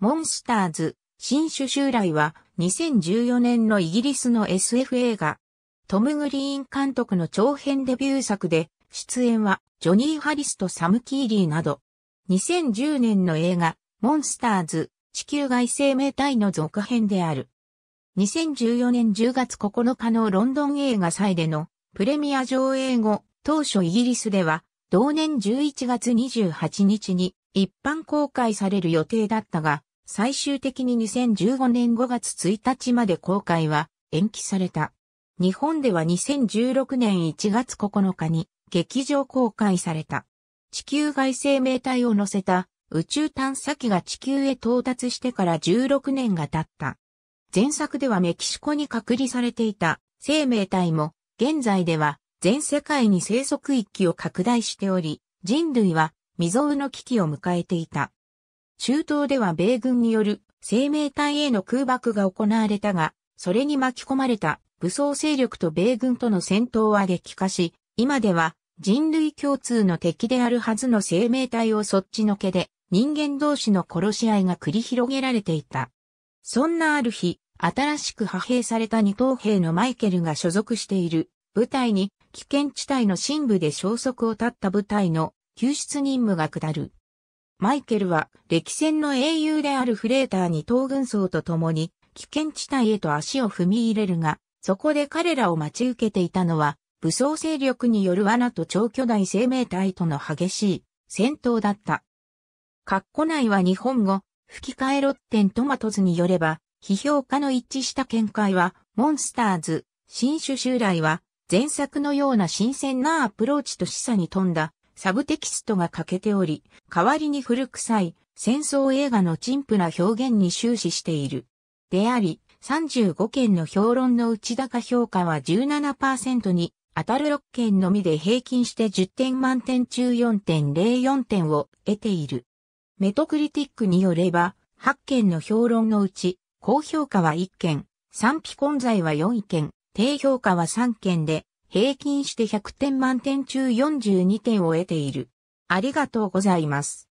モンスターズ、新種襲来は2014年のイギリスの SF 映画。トム・グリーン監督の長編デビュー作で、出演はジョニー・ハリスとサム・キーリーなど。2010年の映画、モンスターズ、地球外生命体の続編である。2014年10月9日のロンドン映画祭でのプレミア上映後、当初イギリスでは、同年11月28日に一般公開される予定だったが、最終的に2015年5月1日まで公開は延期された。日本では2016年1月9日に劇場公開された。地球外生命体を乗せた宇宙探査機が地球へ到達してから16年が経った。前作ではメキシコに隔離されていた生命体も現在では全世界に生息域を拡大しており、人類は未曾有の危機を迎えていた。中東では米軍による生命体への空爆が行われたが、それに巻き込まれた武装勢力と米軍との戦闘は激化し、今では人類共通の敵であるはずの生命体をそっちのけで人間同士の殺し合いが繰り広げられていた。そんなある日、新しく派兵された二等兵のマイケルが所属している部隊に危険地帯の深部で消息を絶った部隊の救出任務が下る。マイケルは歴戦の英雄であるフレーターに東軍曹と共に危険地帯へと足を踏み入れるが、そこで彼らを待ち受けていたのは武装勢力による罠と超巨大生命体との激しい戦闘だった。括弧内は日本語、吹き替えロッテントマトズによれば、批評家の一致した見解は、モンスターズ、新種襲来は、前作のような新鮮なアプローチと示唆に富んだ、サブテキストが欠けており、代わりに古臭い戦争映画の陳腐な表現に終始している。であり、35件の評論の内高評価は17%に、当たる6件のみで平均して10点満点中4.04点を得ている。メトクリティックによれば、8件の評論のうち、高評価は1件、賛否混在は4件、低評価は3件で、平均して100点満点中42点を得ている。ありがとうございます。